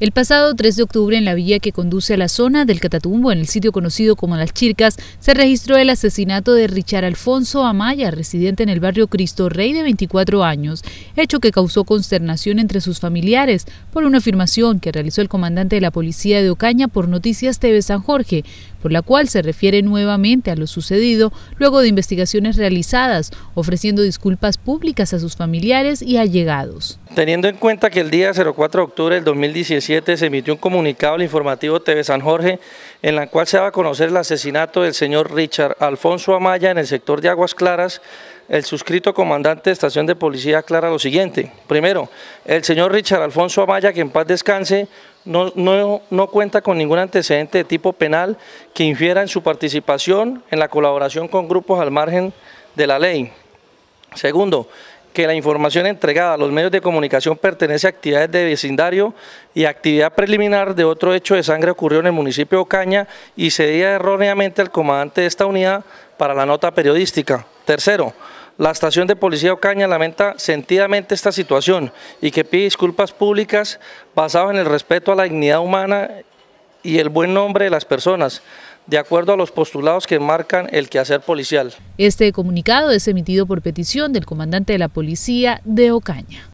El pasado 3 de octubre, en la vía que conduce a la zona del Catatumbo, en el sitio conocido como Las Chircas, se registró el asesinato de Richard Alfonso Amaya, residente en el barrio Cristo Rey de 24 años, hecho que causó consternación entre sus familiares por una afirmación que realizó el comandante de la policía de Ocaña por Noticias TV San Jorge, por la cual se refiere nuevamente a lo sucedido luego de investigaciones realizadas, ofreciendo disculpas públicas a sus familiares y allegados. Teniendo en cuenta que el día 04 de octubre del 2017 se emitió un comunicado al informativo TV San Jorge en la cual se daba a conocer el asesinato del señor Richard Alfonso Amaya en el sector de Aguas Claras, el suscrito comandante de estación de policía aclara lo siguiente. Primero, el señor Richard Alfonso Amaya, que en paz descanse, no, cuenta con ningún antecedente de tipo penal que infiera en su participación en la colaboración con grupos al margen de la ley. Segundo, que la información entregada a los medios de comunicación pertenece a actividades de vecindario y actividad preliminar de otro hecho de sangre ocurrió en el municipio de Ocaña y se erróneamente al comandante de esta unidad para la nota periodística. Tercero, la estación de policía Ocaña lamenta sentidamente esta situación y que pide disculpas públicas basadas en el respeto a la dignidad humana y el buen nombre de las personas, de acuerdo a los postulados que marcan el quehacer policial. Este comunicado es emitido por petición del comandante de la policía de Ocaña.